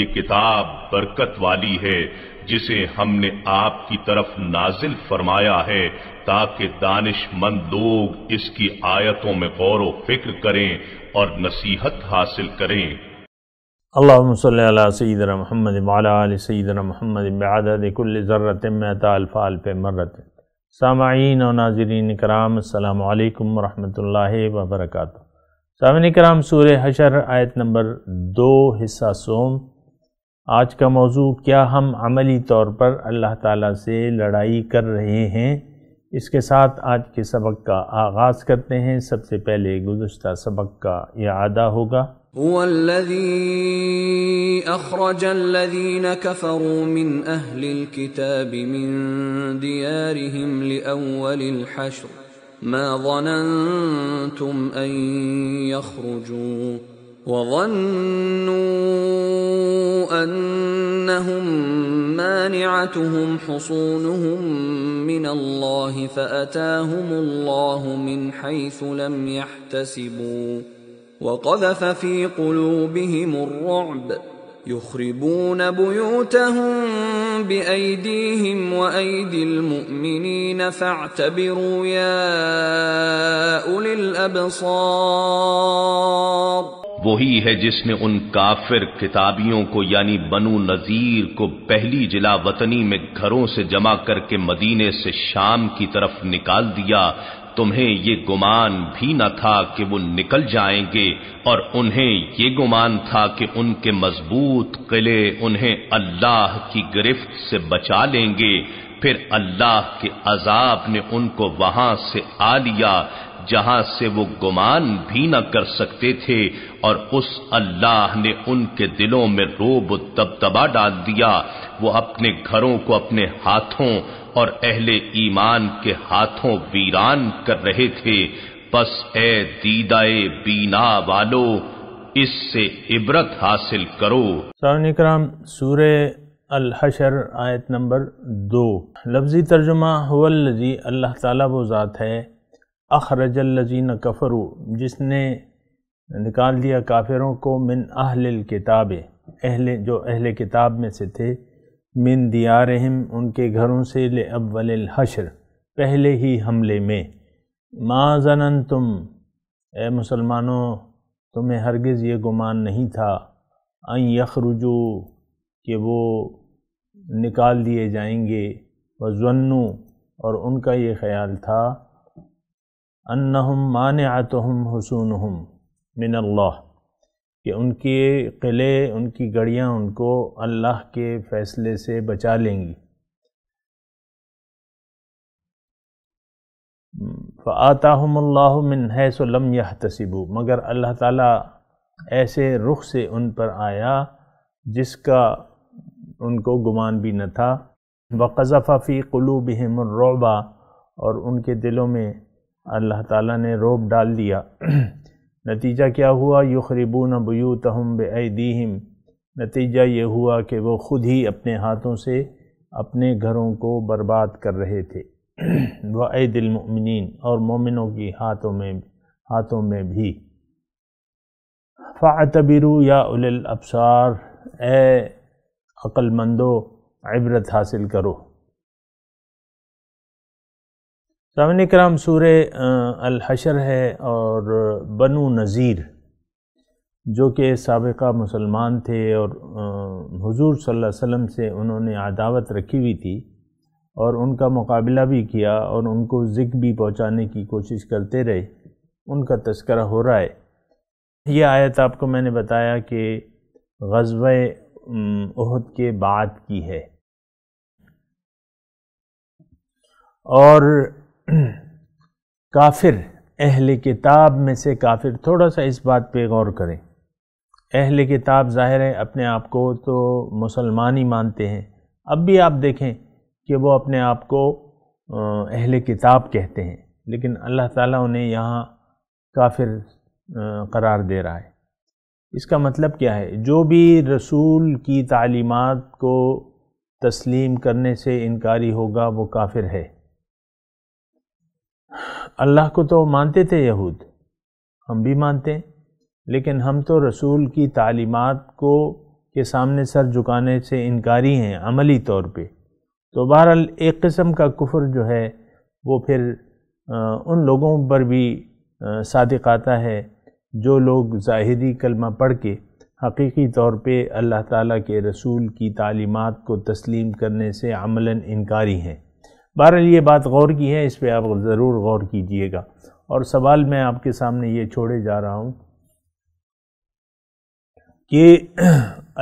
یہ کتاب برکت والی ہے جسے ہم نے آپ کی طرف نازل فرمایا ہے تاکہ دانش مند لوگ اس کی آیتوں میں غور و فکر کریں اور نصیحت حاصل کریں اللہ صلی اللہ سیدنا محمد وعلا علی سیدنا محمد بعدد کل ذرت امیتا الفال پہ مرت سامعین و ناظرین کرام السلام علیکم ورحمۃ اللہ وبرکاتہ سامعین کرام سورہ حشر آیت نمبر دو حصہ سوم آج کا موضوع کیا ہم عملی طور پر اللہ تعالیٰ سے لڑائی کر رہے ہیں اس کے ساتھ آج کے سبق کا آغاز کرتے ہیں سب سے پہلے گزشتہ سبق کا یہ ادا ہوگا وظنوا انهم مانعتهم حصونهم من الله فاتاهم الله من حيث لم يحتسبوا وقذف في قلوبهم الرعب يخربون بيوتهم بايديهم وايدي المؤمنين فاعتبروا يا اولي الابصار وہی ہے جس نے ان کافر کتابیوں کو یعنی بنو نذیر کو پہلی جلا وطنی میں گھروں سے جمع کر کے مدینے سے شام کی طرف نکال دیا تمہیں یہ گمان بھی نہ تھا کہ وہ نکل جائیں گے اور انہیں یہ گمان تھا کہ ان کے مضبوط قلعے انہیں اللہ کی گرفت سے بچا لیں گے پھر اللہ کے عذاب نے ان کو وہاں سے آ لیا جہاں سے وہ گمان بھی نہ کر سکتے تھے اور اس اللہ نے ان کے دلوں میں روب ڈال دیا وہ اپنے گھروں کو اپنے ہاتھوں اور اہل ایمان کے ہاتھوں ویران کر رہے تھے بس اے دیدائے بینا والو اس سے عبرت حاصل کرو کرام سور آیت نمبر دو لفظی ترجمہ اللہ تعالیٰ وہ ذات ہے اخرج الزین کفرو جس نے نکال دیا کافروں کو من اہل الکتاب اہل جو اہل کتاب میں سے تھے من دیارہم ان کے گھروں سے لے اول الحشر پہلے ہی حملے میں ما زن تم اے مسلمانوں تمہیں ہرگز یہ گمان نہیں تھا ان یخرجو کہ وہ نکال دیے جائیں گے وزنو اور ان کا یہ خیال تھا انہم مانعتہم حسونہم من اللہ کہ ان کے قلعے ان کی گڑیاں ان کو اللہ کے فیصلے سے بچا لیں گی آتا اللہ من حیث لم یحتسبو مگر اللہ تعالیٰ ایسے رخ سے ان پر آیا جس کا ان کو گمان بھی نہ تھا وقضفہ فی قلوبہم الرعبہ اور ان کے دلوں میں اللہ تعالیٰ نے روب ڈال دیا نتیجہ کیا ہوا یخربون بیوتہم نب بے نتیجہ یہ ہوا کہ وہ خود ہی اپنے ہاتھوں سے اپنے گھروں کو برباد کر رہے تھے وہ اے المؤمنین اور مومنوں کی ہاتھوں میں ہاتھوں میں بھی فاعتبرو یا الابصار اے عقل مندو عبرت حاصل کرو سامنے کرام سورہ الحشر ہے اور بنو نذیر جو کہ سابقہ مسلمان تھے اور حضور صلی اللہ علیہ وسلم سے انہوں نے عداوت رکھی ہوئی تھی اور ان کا مقابلہ بھی کیا اور ان کو ذک بھی پہنچانے کی کوشش کرتے رہے ان کا تذکرہ ہو رہا ہے یہ آیت آپ کو میں نے بتایا کہ غزوہ عہد کے بعد کی ہے اور کافر اہل کتاب میں سے کافر تھوڑا سا اس بات پہ غور کریں اہل کتاب ظاہر ہے اپنے آپ کو تو مسلمان ہی مانتے ہیں اب بھی آپ دیکھیں کہ وہ اپنے آپ کو اہل کتاب کہتے ہیں لیکن اللہ تعالیٰ انہیں یہاں کافر قرار دے رہا ہے اس کا مطلب کیا ہے جو بھی رسول کی تعلیمات کو تسلیم کرنے سے انکاری ہوگا وہ کافر ہے اللہ کو تو مانتے تھے یہود ہم بھی مانتے ہیں لیکن ہم تو رسول کی تعلیمات کو کے سامنے سر جھکانے سے انکاری ہیں عملی طور پہ تو بہرحال ایک قسم کا کفر جو ہے وہ پھر ان لوگوں پر بھی صادق آتا ہے جو لوگ ظاہری کلمہ پڑھ کے حقیقی طور پہ اللہ تعالیٰ کے رسول کی تعلیمات کو تسلیم کرنے سے عملاً انکاری ہیں بہرحال یہ بات غور کی ہے اس پہ آپ ضرور غور کیجئے گا اور سوال میں آپ کے سامنے یہ چھوڑے جا رہا ہوں کہ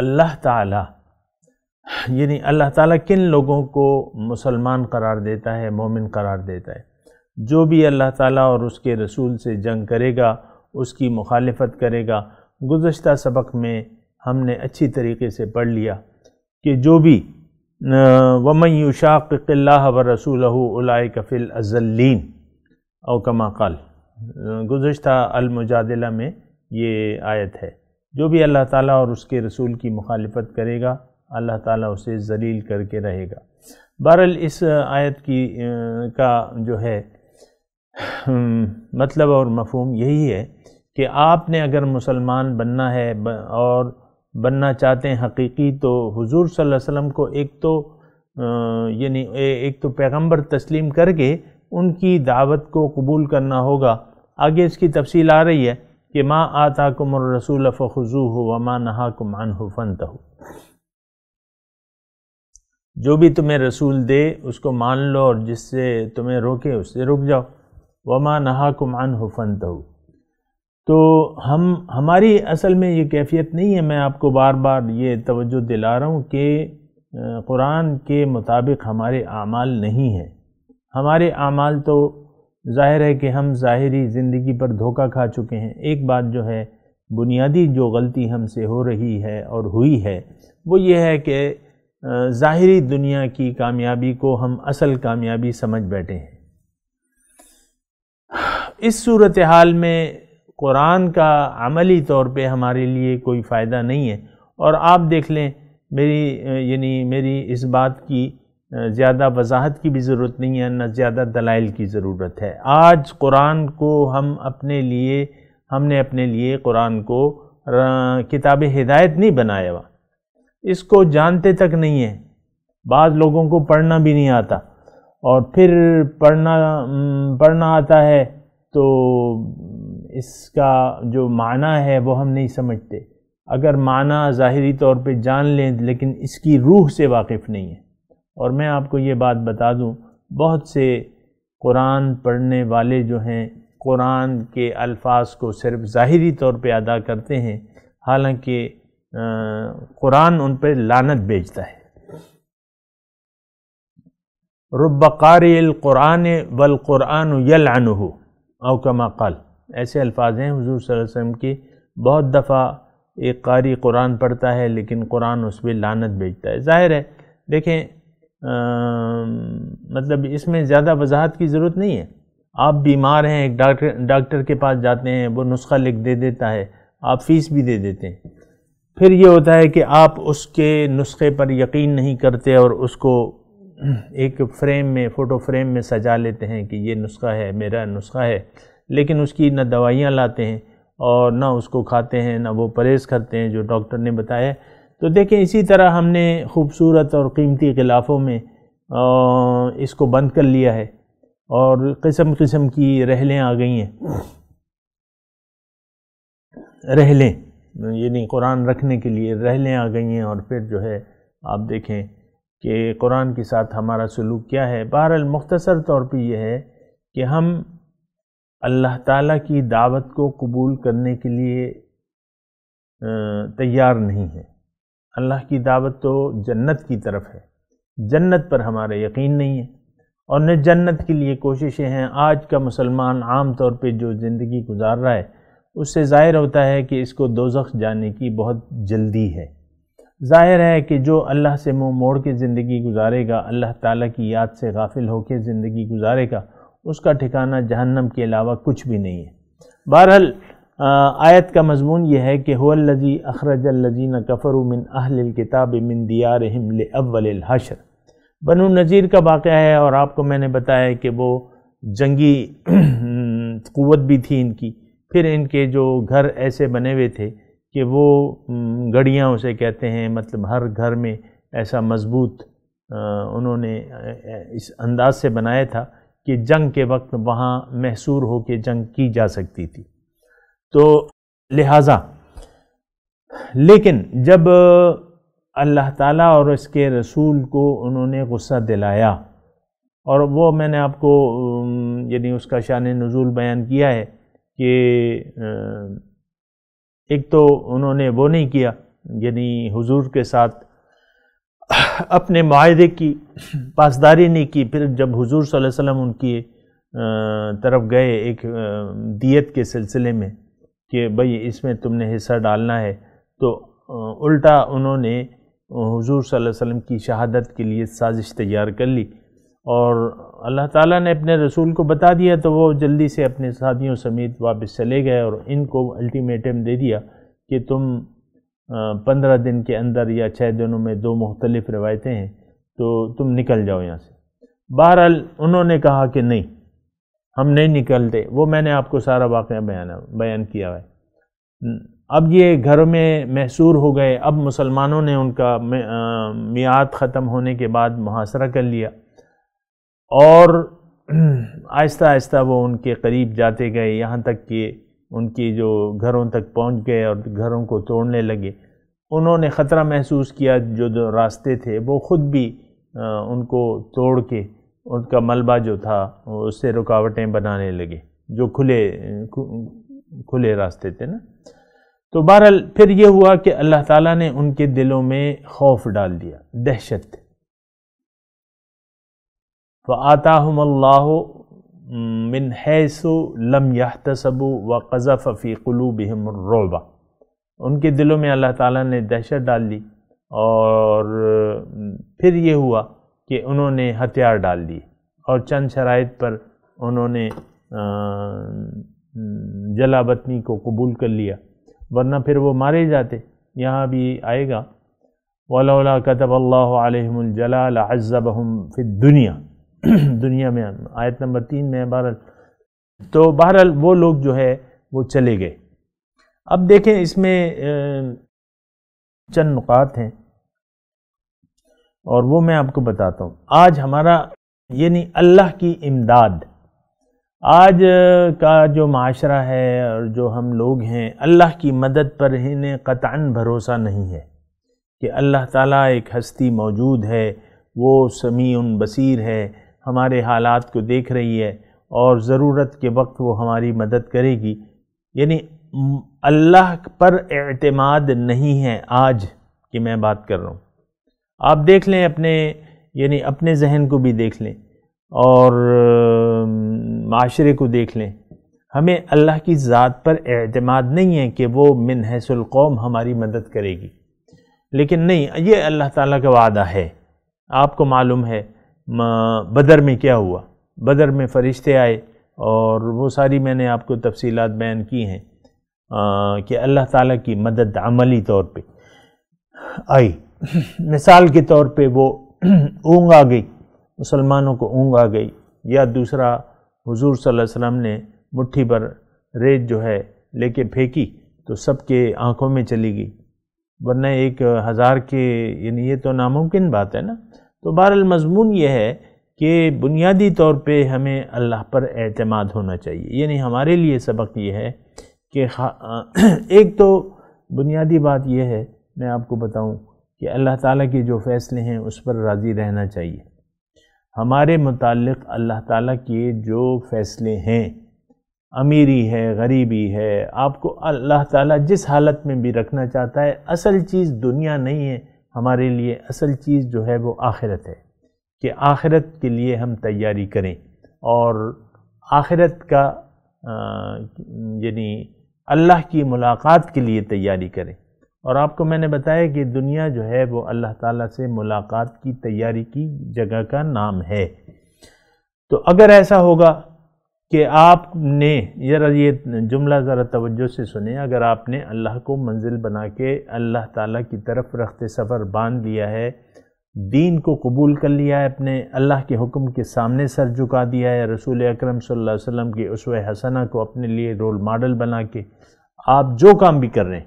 اللہ تعالیٰ یعنی اللہ تعالیٰ کن لوگوں کو مسلمان قرار دیتا ہے مومن قرار دیتا ہے جو بھی اللہ تعالیٰ اور اس کے رسول سے جنگ کرے گا اس کی مخالفت کرے گا گزشتہ سبق میں ہم نے اچھی طریقے سے پڑھ لیا کہ جو بھی ومن يشاقق قلّہ و رسول العلۂ کفیل او کما قال گزشتہ المجادلہ میں یہ آیت ہے جو بھی اللہ تعالیٰ اور اس کے رسول کی مخالفت کرے گا اللہ تعالیٰ اسے ذلیل کر کے رہے گا بہرحال اس آیت کی کا جو ہے مطلب اور مفہوم یہی ہے کہ آپ نے اگر مسلمان بننا ہے اور بننا چاہتے ہیں حقیقی تو حضور صلی اللہ علیہ وسلم کو ایک تو یعنی ایک تو پیغمبر تسلیم کر کے ان کی دعوت کو قبول کرنا ہوگا آگے اس کی تفصیل آ رہی ہے کہ ماں آتا کم الرسول فضو ہو و ماں نہ فنت ہو جو بھی تمہیں رسول دے اس کو مان لو اور جس سے تمہیں روکے اس سے رک جاؤ وما نہا کم ہاقمان فنت ہو تو ہم ہماری اصل میں یہ کیفیت نہیں ہے میں آپ کو بار بار یہ توجہ دلا رہا ہوں کہ قرآن کے مطابق ہمارے اعمال نہیں ہیں ہمارے اعمال تو ظاہر ہے کہ ہم ظاہری زندگی پر دھوکہ کھا چکے ہیں ایک بات جو ہے بنیادی جو غلطی ہم سے ہو رہی ہے اور ہوئی ہے وہ یہ ہے کہ ظاہری دنیا کی کامیابی کو ہم اصل کامیابی سمجھ بیٹھے ہیں اس صورتحال میں قرآن کا عملی طور پہ ہمارے لیے کوئی فائدہ نہیں ہے اور آپ دیکھ لیں میری یعنی میری اس بات کی زیادہ وضاحت کی بھی ضرورت نہیں ہے نہ زیادہ دلائل کی ضرورت ہے آج قرآن کو ہم اپنے لیے ہم نے اپنے لیے قرآن کو کتاب ہدایت نہیں بنایا ہوا اس کو جانتے تک نہیں ہے بعض لوگوں کو پڑھنا بھی نہیں آتا اور پھر پڑھنا پڑھنا آتا ہے تو اس کا جو معنی ہے وہ ہم نہیں سمجھتے اگر معنی ظاہری طور پہ جان لیں لیکن اس کی روح سے واقف نہیں ہے اور میں آپ کو یہ بات بتا دوں بہت سے قرآن پڑھنے والے جو ہیں قرآن کے الفاظ کو صرف ظاہری طور پہ ادا کرتے ہیں حالانکہ قرآن ان پہ لانت بیچتا ہے رب قاری القرآن والقرآن القرآن او کما قال ایسے الفاظ ہیں حضور صلی اللہ علیہ وسلم کی بہت دفعہ ایک قاری قرآن پڑھتا ہے لیکن قرآن اس پہ لانت بھیجتا ہے ظاہر ہے دیکھیں مطلب اس میں زیادہ وضاحت کی ضرورت نہیں ہے آپ بیمار ہیں ایک ڈاکٹر ڈاکٹر کے پاس جاتے ہیں وہ نسخہ لکھ دے دیتا ہے آپ فیس بھی دے دیتے ہیں پھر یہ ہوتا ہے کہ آپ اس کے نسخے پر یقین نہیں کرتے اور اس کو ایک فریم میں فوٹو فریم میں سجا لیتے ہیں کہ یہ نسخہ ہے میرا نسخہ ہے لیکن اس کی نہ دوائیاں لاتے ہیں اور نہ اس کو کھاتے ہیں نہ وہ پرہیز کرتے ہیں جو ڈاکٹر نے بتایا تو دیکھیں اسی طرح ہم نے خوبصورت اور قیمتی غلافوں میں اس کو بند کر لیا ہے اور قسم قسم کی رحلیں آ ہیں رحلیں یعنی قرآن رکھنے کے لیے رحلیں آ گئی ہیں اور پھر جو ہے آپ دیکھیں کہ قرآن کے ساتھ ہمارا سلوک کیا ہے بہرحال مختصر طور پہ یہ ہے کہ ہم اللہ تعالیٰ کی دعوت کو قبول کرنے کے لیے تیار نہیں ہے اللہ کی دعوت تو جنت کی طرف ہے جنت پر ہمارا یقین نہیں ہے اور نہ جنت کے لیے کوششیں ہیں آج کا مسلمان عام طور پہ جو زندگی گزار رہا ہے اس سے ظاہر ہوتا ہے کہ اس کو دوزخ جانے کی بہت جلدی ہے ظاہر ہے کہ جو اللہ سے منہ موڑ کے زندگی گزارے گا اللہ تعالیٰ کی یاد سے غافل ہو کے زندگی گزارے گا اس کا ٹھکانہ جہنم کے علاوہ کچھ بھی نہیں ہے بہرحال آیت کا مضمون یہ ہے کہ ہو الذی اخرج الذین کفروا من اہل الکتاب من دیارہم لاول الحشر بنو نذیر کا واقعہ ہے اور آپ کو میں نے بتایا کہ وہ جنگی قوت بھی تھی ان کی پھر ان کے جو گھر ایسے بنے ہوئے تھے کہ وہ گڑیاں اسے کہتے ہیں مطلب ہر گھر میں ایسا مضبوط انہوں نے اس انداز سے بنایا تھا کہ جنگ کے وقت وہاں محصور ہو کے جنگ کی جا سکتی تھی تو لہٰذا لیکن جب اللہ تعالیٰ اور اس کے رسول کو انہوں نے غصہ دلایا اور وہ میں نے آپ کو یعنی اس کا شان نزول بیان کیا ہے کہ ایک تو انہوں نے وہ نہیں کیا یعنی حضور کے ساتھ اپنے معاہدے کی پاسداری نہیں کی پھر جب حضور صلی اللہ علیہ وسلم ان کی طرف گئے ایک دیت کے سلسلے میں کہ بھئی اس میں تم نے حصہ ڈالنا ہے تو الٹا انہوں نے حضور صلی اللہ علیہ وسلم کی شہادت کے لیے سازش تیار کر لی اور اللہ تعالیٰ نے اپنے رسول کو بتا دیا تو وہ جلدی سے اپنے ساتھیوں سمیت واپس چلے گئے اور ان کو الٹیمیٹم دے دیا کہ تم پندرہ دن کے اندر یا چھ دنوں میں دو مختلف روایتیں ہیں تو تم نکل جاؤ یہاں سے بہرحال انہوں نے کہا کہ نہیں ہم نہیں نکلتے وہ میں نے آپ کو سارا واقعہ بیان بیان کیا ہے اب یہ گھر میں محصور ہو گئے اب مسلمانوں نے ان کا میعاد ختم ہونے کے بعد محاصرہ کر لیا اور آہستہ آہستہ وہ ان کے قریب جاتے گئے یہاں تک کہ ان کی جو گھروں تک پہنچ گئے اور گھروں کو توڑنے لگے انہوں نے خطرہ محسوس کیا جو راستے تھے وہ خود بھی ان کو توڑ کے ان کا ملبہ جو تھا اس سے رکاوٹیں بنانے لگے جو کھلے کھلے راستے تھے نا تو بہرحال پھر یہ ہوا کہ اللہ تعالیٰ نے ان کے دلوں میں خوف ڈال دیا دہشت فَآتَاهُمَ اللَّهُ اللہ من حیث لم تصب و في قلوبهم الرعب ان کے دلوں میں اللہ تعالیٰ نے دہشت ڈال دی اور پھر یہ ہوا کہ انہوں نے ہتھیار ڈال دی اور چند شرائط پر انہوں نے جلا بطنی کو قبول کر لیا ورنہ پھر وہ مارے جاتے یہاں بھی آئے گا ولی وعلا قطب اللہ علم الجلالعضب ہم فد دنیا دنیا میں آیت نمبر تین میں بہرحال تو بہرحال وہ لوگ جو ہے وہ چلے گئے اب دیکھیں اس میں چند نقات ہیں اور وہ میں آپ کو بتاتا ہوں آج ہمارا یعنی اللہ کی امداد آج کا جو معاشرہ ہے اور جو ہم لوگ ہیں اللہ کی مدد پر انہیں قطعاً بھروسہ نہیں ہے کہ اللہ تعالیٰ ایک ہستی موجود ہے وہ سمیع بصیر ہے ہمارے حالات کو دیکھ رہی ہے اور ضرورت کے وقت وہ ہماری مدد کرے گی یعنی اللہ پر اعتماد نہیں ہے آج کہ میں بات کر رہا ہوں آپ دیکھ لیں اپنے یعنی اپنے ذہن کو بھی دیکھ لیں اور معاشرے کو دیکھ لیں ہمیں اللہ کی ذات پر اعتماد نہیں ہے کہ وہ من حیث القوم ہماری مدد کرے گی لیکن نہیں یہ اللہ تعالیٰ کا وعدہ ہے آپ کو معلوم ہے بدر میں کیا ہوا بدر میں فرشتے آئے اور وہ ساری میں نے آپ کو تفصیلات بیان کی ہیں کہ اللہ تعالیٰ کی مدد عملی طور پہ آئی مثال کے طور پہ وہ اونگ آ گئی مسلمانوں کو اونگ آ گئی یا دوسرا حضور صلی اللہ علیہ وسلم نے مٹھی پر ریت جو ہے لے کے پھینکی تو سب کے آنکھوں میں چلی گئی ورنہ ایک ہزار کے یعنی یہ تو ناممکن بات ہے نا تو بہر المضمون یہ ہے کہ بنیادی طور پہ ہمیں اللہ پر اعتماد ہونا چاہیے یعنی ہمارے لیے سبق یہ ہے کہ ایک تو بنیادی بات یہ ہے میں آپ کو بتاؤں کہ اللہ تعالیٰ کے جو فیصلے ہیں اس پر راضی رہنا چاہیے ہمارے متعلق اللہ تعالیٰ کے جو فیصلے ہیں امیری ہے غریبی ہے آپ کو اللہ تعالیٰ جس حالت میں بھی رکھنا چاہتا ہے اصل چیز دنیا نہیں ہے ہمارے لیے اصل چیز جو ہے وہ آخرت ہے کہ آخرت کے لیے ہم تیاری کریں اور آخرت کا یعنی اللہ کی ملاقات کے لیے تیاری کریں اور آپ کو میں نے بتایا کہ دنیا جو ہے وہ اللہ تعالیٰ سے ملاقات کی تیاری کی جگہ کا نام ہے تو اگر ایسا ہوگا کہ آپ نے ذرا یہ جملہ ذرا توجہ سے سنیں اگر آپ نے اللہ کو منزل بنا کے اللہ تعالیٰ کی طرف رخت سفر باندھ لیا ہے دین کو قبول کر لیا ہے اپنے اللہ کے حکم کے سامنے سر جھکا دیا ہے رسول اکرم صلی اللہ علیہ وسلم کی عصو حسنہ کو اپنے لیے رول ماڈل بنا کے آپ جو کام بھی کر رہے ہیں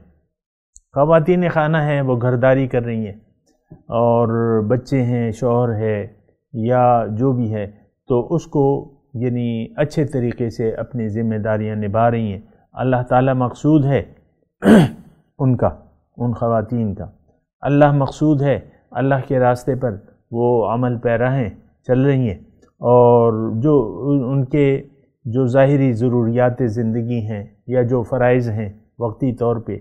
خواتین خانہ ہیں وہ گھرداری کر رہی ہیں اور بچے ہیں شوہر ہے یا جو بھی ہے تو اس کو یعنی اچھے طریقے سے اپنی ذمہ داریاں نبھا رہی ہیں اللہ تعالیٰ مقصود ہے ان کا ان خواتین کا اللہ مقصود ہے اللہ کے راستے پر وہ عمل ہیں چل رہی ہیں اور جو ان کے جو ظاہری ضروریات زندگی ہیں یا جو فرائض ہیں وقتی طور پہ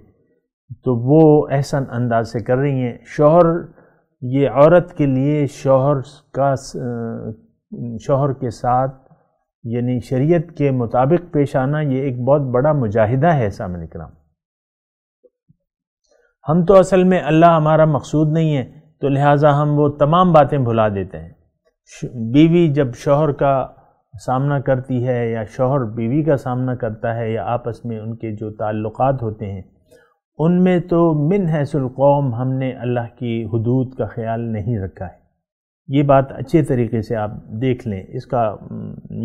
تو وہ احسن انداز سے کر رہی ہیں شوہر یہ عورت کے لیے شوہر کا شوہر کے ساتھ یعنی شریعت کے مطابق پیش آنا یہ ایک بہت بڑا مجاہدہ ہے سامن اکرام ہم تو اصل میں اللہ ہمارا مقصود نہیں ہے تو لہٰذا ہم وہ تمام باتیں بھلا دیتے ہیں بیوی جب شوہر کا سامنا کرتی ہے یا شوہر بیوی کا سامنا کرتا ہے یا آپس میں ان کے جو تعلقات ہوتے ہیں ان میں تو من حیث القوم ہم نے اللہ کی حدود کا خیال نہیں رکھا ہے یہ بات اچھے طریقے سے آپ دیکھ لیں اس کا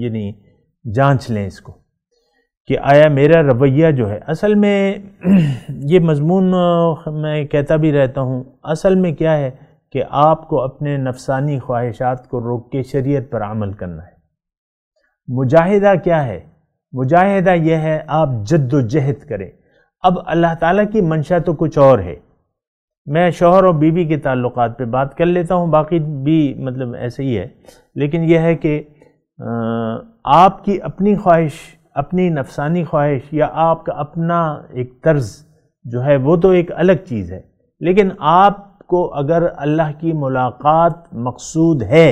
یعنی جانچ لیں اس کو کہ آیا میرا رویہ جو ہے اصل میں یہ مضمون میں کہتا بھی رہتا ہوں اصل میں کیا ہے کہ آپ کو اپنے نفسانی خواہشات کو روک کے شریعت پر عمل کرنا ہے مجاہدہ کیا ہے مجاہدہ یہ ہے آپ جد و جہد کریں اب اللہ تعالیٰ کی منشا تو کچھ اور ہے میں شوہر اور بی بی کے تعلقات پہ بات کر لیتا ہوں باقی بھی مطلب ایسے ہی ہے لیکن یہ ہے کہ آپ کی اپنی خواہش اپنی نفسانی خواہش یا آپ کا اپنا ایک طرز جو ہے وہ تو ایک الگ چیز ہے لیکن آپ کو اگر اللہ کی ملاقات مقصود ہے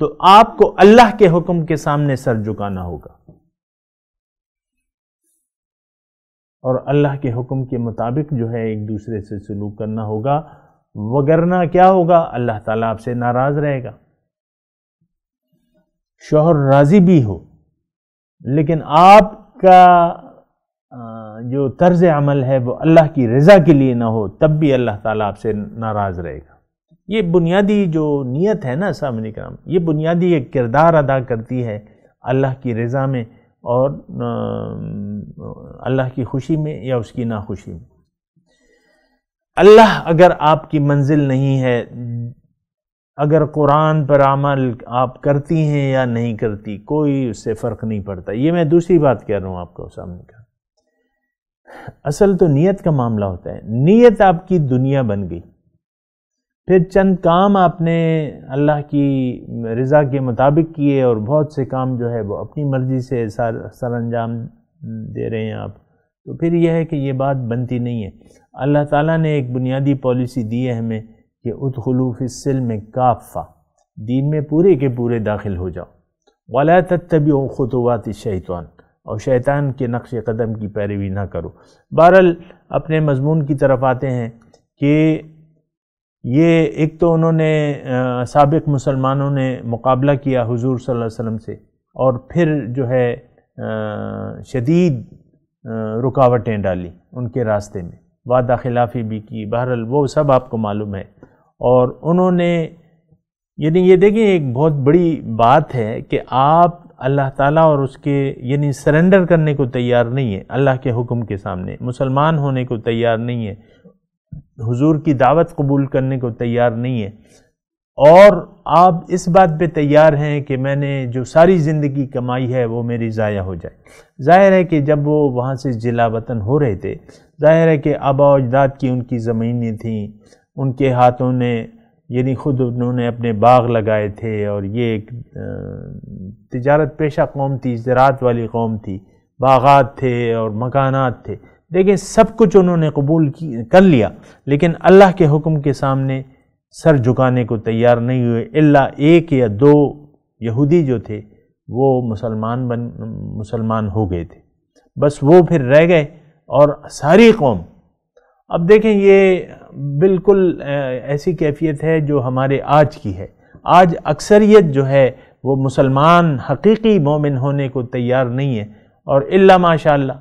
تو آپ کو اللہ کے حکم کے سامنے سر جکانا ہوگا اور اللہ کے حکم کے مطابق جو ہے ایک دوسرے سے سلوک کرنا ہوگا وگرنا کیا ہوگا اللہ تعالیٰ آپ سے ناراض رہے گا شوہر راضی بھی ہو لیکن آپ کا جو طرز عمل ہے وہ اللہ کی رضا کے لیے نہ ہو تب بھی اللہ تعالیٰ آپ سے ناراض رہے گا یہ بنیادی جو نیت ہے نا سامنے کرام یہ بنیادی ایک کردار ادا کرتی ہے اللہ کی رضا میں اور اللہ کی خوشی میں یا اس کی ناخوشی میں اللہ اگر آپ کی منزل نہیں ہے اگر قرآن پر عمل آپ کرتی ہیں یا نہیں کرتی کوئی اس سے فرق نہیں پڑتا یہ میں دوسری بات کہہ رہا ہوں آپ کو سامنے کا اصل تو نیت کا معاملہ ہوتا ہے نیت آپ کی دنیا بن گئی پھر چند کام آپ نے اللہ کی رضا کے مطابق کیے اور بہت سے کام جو ہے وہ اپنی مرضی سے سر انجام دے رہے ہیں آپ تو پھر یہ ہے کہ یہ بات بنتی نہیں ہے اللہ تعالیٰ نے ایک بنیادی پالیسی دی ہے ہمیں کہ ادخلو فی السلم کافہ دین میں پورے کے پورے داخل ہو جاؤ والی خطوات شیطوان اور شیطان کے نقش قدم کی پیروی نہ کرو بہرحال اپنے مضمون کی طرف آتے ہیں کہ یہ ایک تو انہوں نے سابق مسلمانوں نے مقابلہ کیا حضور صلی اللہ علیہ وسلم سے اور پھر جو ہے شدید رکاوٹیں ڈالی ان کے راستے میں وعدہ خلافی بھی کی بہرحال وہ سب آپ کو معلوم ہے اور انہوں نے یعنی یہ دیکھیں ایک بہت بڑی بات ہے کہ آپ اللہ تعالیٰ اور اس کے یعنی سرنڈر کرنے کو تیار نہیں ہے اللہ کے حکم کے سامنے مسلمان ہونے کو تیار نہیں ہے حضور کی دعوت قبول کرنے کو تیار نہیں ہے اور آپ اس بات پہ تیار ہیں کہ میں نے جو ساری زندگی کمائی ہے وہ میری ضائع ہو جائے ظاہر ہے کہ جب وہ وہاں سے جلا وطن ہو رہے تھے ظاہر ہے کہ آبا اجداد کی ان کی زمینیں تھیں ان کے ہاتھوں نے یعنی خود انہوں نے اپنے باغ لگائے تھے اور یہ ایک تجارت پیشہ قوم تھی زراعت والی قوم تھی باغات تھے اور مکانات تھے دیکھیں سب کچھ انہوں نے قبول کر لیا لیکن اللہ کے حکم کے سامنے سر جھکانے کو تیار نہیں ہوئے اللہ ایک یا دو یہودی جو تھے وہ مسلمان بن مسلمان ہو گئے تھے بس وہ پھر رہ گئے اور ساری قوم اب دیکھیں یہ بالکل ایسی کیفیت ہے جو ہمارے آج کی ہے آج اکثریت جو ہے وہ مسلمان حقیقی مومن ہونے کو تیار نہیں ہے اور اللہ ماشاء اللہ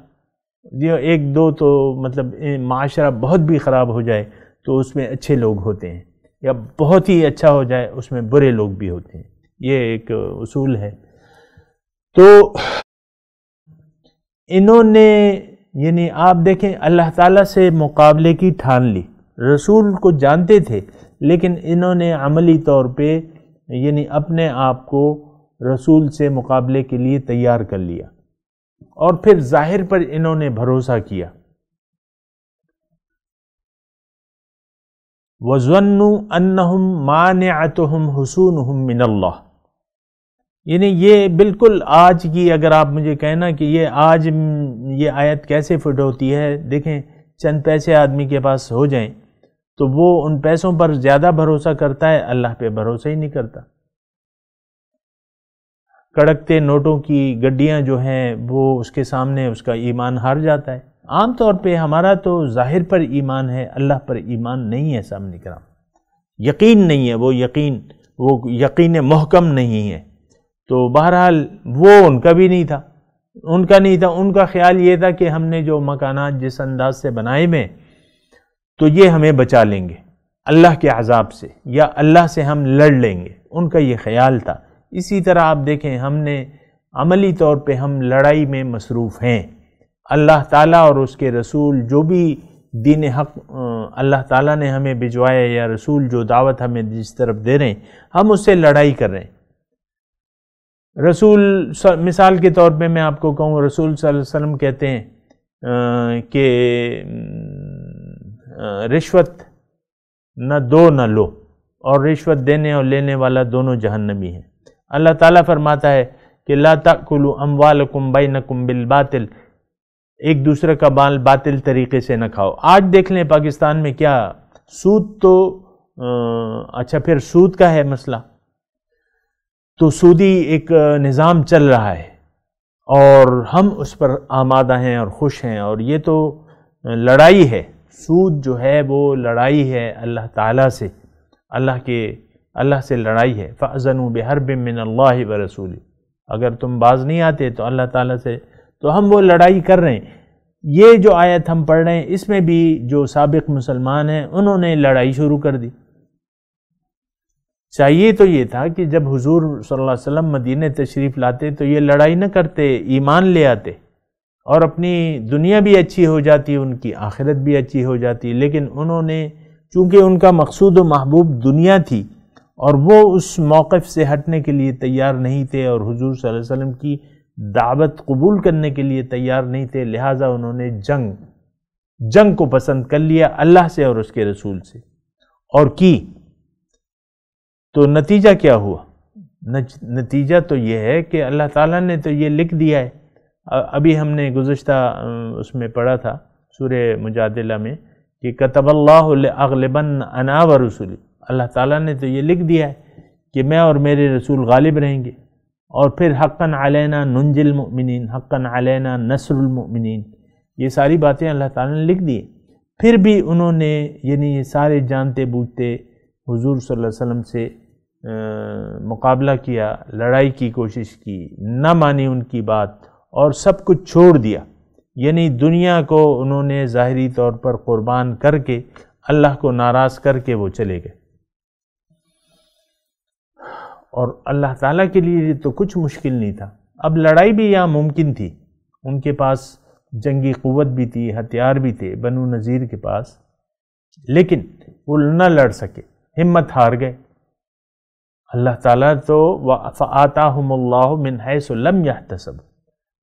ایک دو تو مطلب معاشرہ بہت بھی خراب ہو جائے تو اس میں اچھے لوگ ہوتے ہیں یا بہت ہی اچھا ہو جائے اس میں برے لوگ بھی ہوتے ہیں یہ ایک اصول ہے تو انہوں نے یعنی آپ دیکھیں اللہ تعالیٰ سے مقابلے کی ٹھان لی رسول کو جانتے تھے لیکن انہوں نے عملی طور پہ یعنی اپنے آپ کو رسول سے مقابلے کے لیے تیار کر لیا اور پھر ظاہر پر انہوں نے بھروسہ کیا ان أَنَّهُمْ مَانِعَتُهُمْ حُسُونُهُمْ مِنَ اللَّهِ یعنی یہ بالکل آج کی اگر آپ مجھے کہنا کہ یہ آج یہ آیت کیسے فٹ ہوتی ہے دیکھیں چند پیسے آدمی کے پاس ہو جائیں تو وہ ان پیسوں پر زیادہ بھروسہ کرتا ہے اللہ پہ بھروسہ ہی نہیں کرتا کڑکتے نوٹوں کی گڈیاں جو ہیں وہ اس کے سامنے اس کا ایمان ہار جاتا ہے عام طور پہ ہمارا تو ظاہر پر ایمان ہے اللہ پر ایمان نہیں ہے سامنے کرام یقین نہیں ہے وہ یقین وہ یقین محکم نہیں ہے تو بہرحال وہ ان کا بھی نہیں تھا ان کا نہیں تھا ان کا خیال یہ تھا کہ ہم نے جو مکانات جس انداز سے بنائے میں تو یہ ہمیں بچا لیں گے اللہ کے عذاب سے یا اللہ سے ہم لڑ لیں گے ان کا یہ خیال تھا اسی طرح آپ دیکھیں ہم نے عملی طور پہ ہم لڑائی میں مصروف ہیں اللہ تعالیٰ اور اس کے رسول جو بھی دین حق اللہ تعالیٰ نے ہمیں بھجوایا یا رسول جو دعوت ہمیں جس طرف دے رہے ہیں ہم اس سے لڑائی کر رہے ہیں رسول مثال کے طور پہ میں آپ کو کہوں رسول صلی اللہ علیہ وسلم کہتے ہیں کہ رشوت نہ دو نہ لو اور رشوت دینے اور لینے والا دونوں جہنمی ہیں اللہ تعالیٰ فرماتا ہے کہ لا تعلوم اموالکم بینکم بالباطل ایک دوسرے کا بال باطل طریقے سے نہ کھاؤ آج دیکھ لیں پاکستان میں کیا سود تو اچھا پھر سود کا ہے مسئلہ تو سودی ایک نظام چل رہا ہے اور ہم اس پر آمادہ ہیں اور خوش ہیں اور یہ تو لڑائی ہے سود جو ہے وہ لڑائی ہے اللہ تعالیٰ سے اللہ کے اللہ سے لڑائی ہے فضنو بِحَرْبٍ مِّنَ اللَّهِ وَرَسُولِ اگر تم باز نہیں آتے تو اللہ تعالیٰ سے تو ہم وہ لڑائی کر رہے ہیں یہ جو آیت ہم پڑھ رہے ہیں اس میں بھی جو سابق مسلمان ہیں انہوں نے لڑائی شروع کر دی چاہیے تو یہ تھا کہ جب حضور صلی اللہ علیہ وسلم مدینہ تشریف لاتے تو یہ لڑائی نہ کرتے ایمان لے آتے اور اپنی دنیا بھی اچھی ہو جاتی ان کی آخرت بھی اچھی ہو جاتی لیکن انہوں نے چونکہ ان کا مقصود و محبوب دنیا تھی اور وہ اس موقف سے ہٹنے کے لیے تیار نہیں تھے اور حضور صلی اللہ علیہ وسلم کی دعوت قبول کرنے کے لیے تیار نہیں تھے لہٰذا انہوں نے جنگ جنگ کو پسند کر لیا اللہ سے اور اس کے رسول سے اور کی تو نتیجہ کیا ہوا نتیجہ تو یہ ہے کہ اللہ تعالیٰ نے تو یہ لکھ دیا ہے ابھی ہم نے گزشتہ اس میں پڑھا تھا سورہ مجادلہ میں کہ کتب اللہ انا و رسولی اللہ تعالیٰ نے تو یہ لکھ دیا ہے کہ میں اور میرے رسول غالب رہیں گے اور پھر حقاً علینا ننج المؤمنین حقاً علینا نصر المؤمنین یہ ساری باتیں اللہ تعالیٰ نے لکھ دی پھر بھی انہوں نے یعنی یہ سارے جانتے بوجھتے حضور صلی اللہ علیہ وسلم سے مقابلہ کیا لڑائی کی کوشش کی نہ مانی ان کی بات اور سب کچھ چھوڑ دیا یعنی دنیا کو انہوں نے ظاہری طور پر قربان کر کے اللہ کو ناراض کر کے وہ چلے گئے اور اللہ تعالیٰ کے لیے تو کچھ مشکل نہیں تھا اب لڑائی بھی یہاں ممکن تھی ان کے پاس جنگی قوت بھی تھی ہتھیار بھی تھے بنو نذیر کے پاس لیکن وہ نہ لڑ سکے ہمت ہار گئے اللہ تعالیٰ تو ف اللہ من ہے سلم یا تصب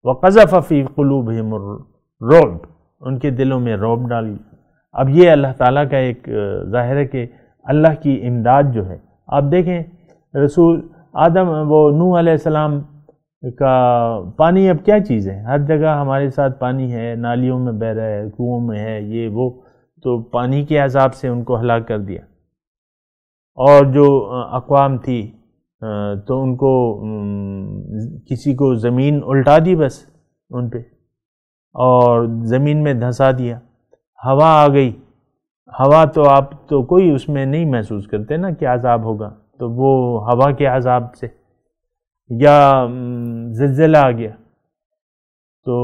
و قضافی قلوب روب ان کے دلوں میں روب ڈال اب یہ اللہ تعالیٰ کا ایک ظاہر ہے کہ اللہ کی امداد جو ہے آپ دیکھیں رسول آدم وہ نوح علیہ السلام کا پانی اب کیا چیز ہے ہر جگہ ہمارے ساتھ پانی ہے نالیوں میں بہ ہے کنوؤں میں ہے یہ وہ تو پانی کے عذاب سے ان کو ہلاک کر دیا اور جو اقوام تھی تو ان کو کسی کو زمین الٹا دی بس ان پہ اور زمین میں دھنسا دیا ہوا آ گئی ہوا تو آپ تو کوئی اس میں نہیں محسوس کرتے نا کہ عذاب ہوگا تو وہ ہوا کے عذاب سے یا زلزلہ آ گیا تو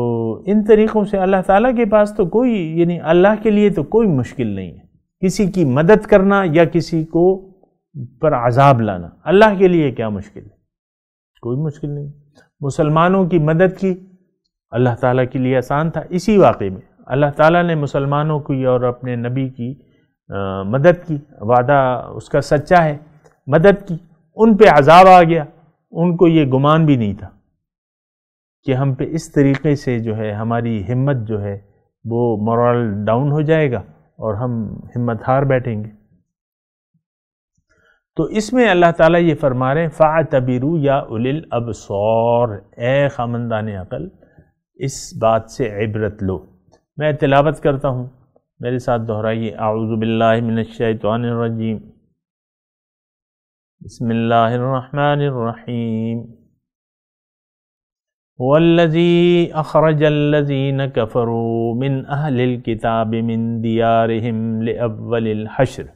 ان طریقوں سے اللہ تعالیٰ کے پاس تو کوئی یعنی اللہ کے لیے تو کوئی مشکل نہیں ہے کسی کی مدد کرنا یا کسی کو پر عذاب لانا اللہ کے لیے کیا مشکل ہے کوئی مشکل نہیں مسلمانوں کی مدد کی اللہ تعالیٰ کے لیے آسان تھا اسی واقعے میں اللہ تعالیٰ نے مسلمانوں کی اور اپنے نبی کی مدد کی وعدہ اس کا سچا ہے مدد کی ان پہ عذاب آ گیا ان کو یہ گمان بھی نہیں تھا کہ ہم پہ اس طریقے سے جو ہے ہماری ہمت جو ہے وہ مورال ڈاؤن ہو جائے گا اور ہم ہمت ہار بیٹھیں گے تو اس میں اللہ تعالیٰ یہ فرما رہے فا تبیرو یا اول اب اے خامندان عقل اس بات سے عبرت لو میں تلاوت کرتا ہوں میرے ساتھ دہرائیے اعوذ باللہ من الشیطان الرجیم بسم الله الرحمن الرحيم والذي الذي أخرج الذين كفروا من أهل الكتاب من ديارهم لأول الحشر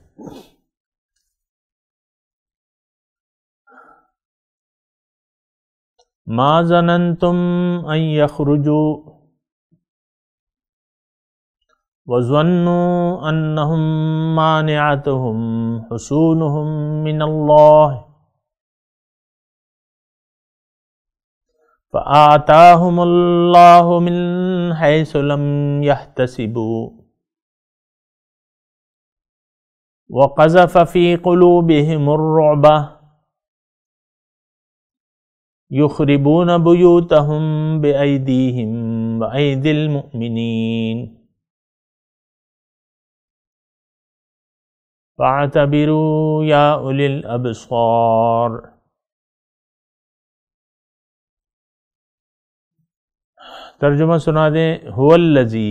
ما ظننتم أن يخرجوا وظنوا أنهم مانعتهم حصونهم من الله فآتاهم الله من حيث لم يحتسبوا وقذف في قلوبهم الرعب يخربون بيوتهم بأيديهم وأيدي المؤمنين فاعتبروا یا اولی الابصار ترجمہ سنا دیں هو الذی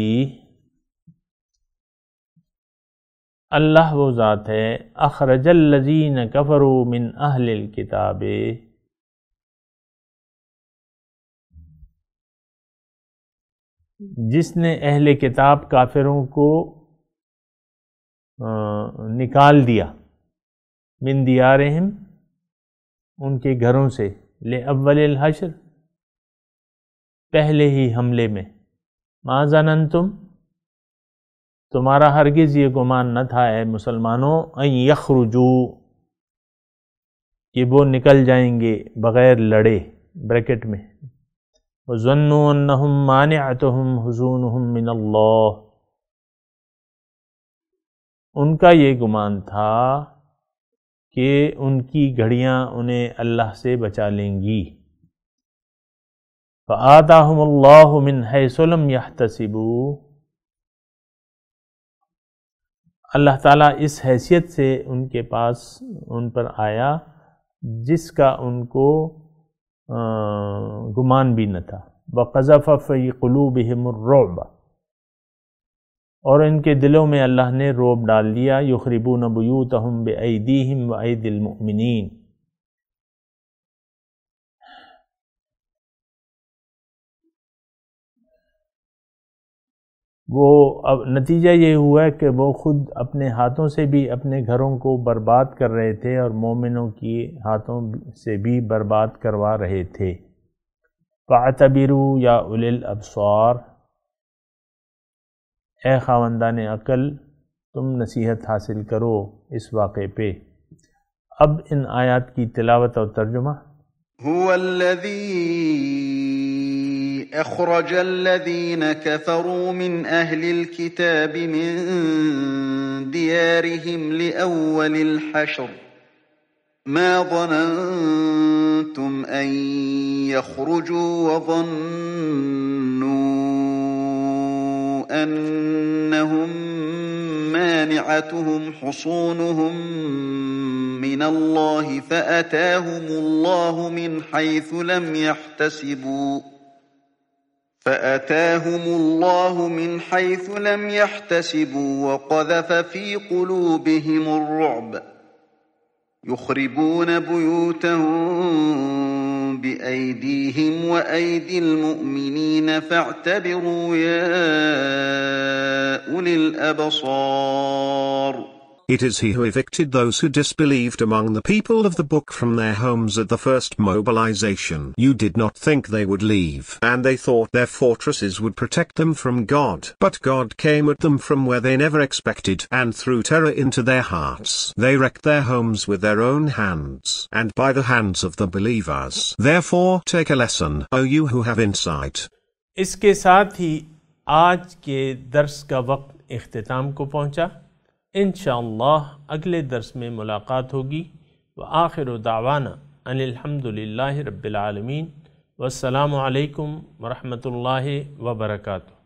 اللہ وہ ذات ہے اخرج الذین کفروا من اہل الکتاب جس نے اہل کتاب کافروں کو نکال دیا من رحم ان کے گھروں سے لے اول الحشر پہلے ہی حملے میں معذان تم تمہارا ہرگز یہ گمان نہ تھا اے مسلمانوں این یخرجو کہ وہ نکل جائیں گے بغیر لڑے بریکٹ میں وہ أَنَّهُمْ مَانِعَتُهُمْ حُزُونُهُمْ مِنَ آ ان کا یہ گمان تھا کہ ان کی گھڑیاں انہیں اللہ سے بچا لیں گی فآتاہم اللہ من حیث لم یحتسبو اللہ تعالیٰ اس حیثیت سے ان کے پاس ان پر آیا جس کا ان کو گمان بھی نہ تھا وَقَذَفَ قلوب قُلُوبِهِمُ مربہ اور ان کے دلوں میں اللہ نے روب ڈال دیا یخربون بیوتہم بے ایدیہم و اید المؤمنین وہ اب نتیجہ یہ ہوا کہ وہ خود اپنے ہاتھوں سے بھی اپنے گھروں کو برباد کر رہے تھے اور مومنوں کی ہاتھوں سے بھی برباد کروا رہے تھے پا یا الل الابصار اے خاوندان عقل تم نصیحت حاصل کرو اس واقعے پہ اب ان آیات کی تلاوت اور ترجمہ هو الذي أخرج الذين كفروا من أهل الكتاب من ديارهم لأول الحشر ما ظننتم أن يخرجوا وظنوا أنهم مانعتهم حصونهم من الله فأتاهم الله من حيث لم يحتسبوا فأتاهم الله من حيث لم يحتسبوا وقذف في قلوبهم الرعب يخربون بيوتهم بأيديهم وأيدي المؤمنين فاعتبروا يا أولي الأبصار It is he who evicted those who disbelieved among the people of the book from their homes at the first mobilization. You did not think they would leave, and they thought their fortresses would protect them from God. But God came at them from where they never expected, and threw terror into their hearts. They wrecked their homes with their own hands, and by the hands of the believers. Therefore take a lesson, O you who have insight. इसके साथ ही आज के दर्स का वक्त इख्तिताम को पहुंचा انشاءاللہ اگلے درس میں ملاقات ہوگی وآخر آخر ان الحمد للہ رب العالمین والسلام علیکم ورحمۃ اللہ وبرکاتہ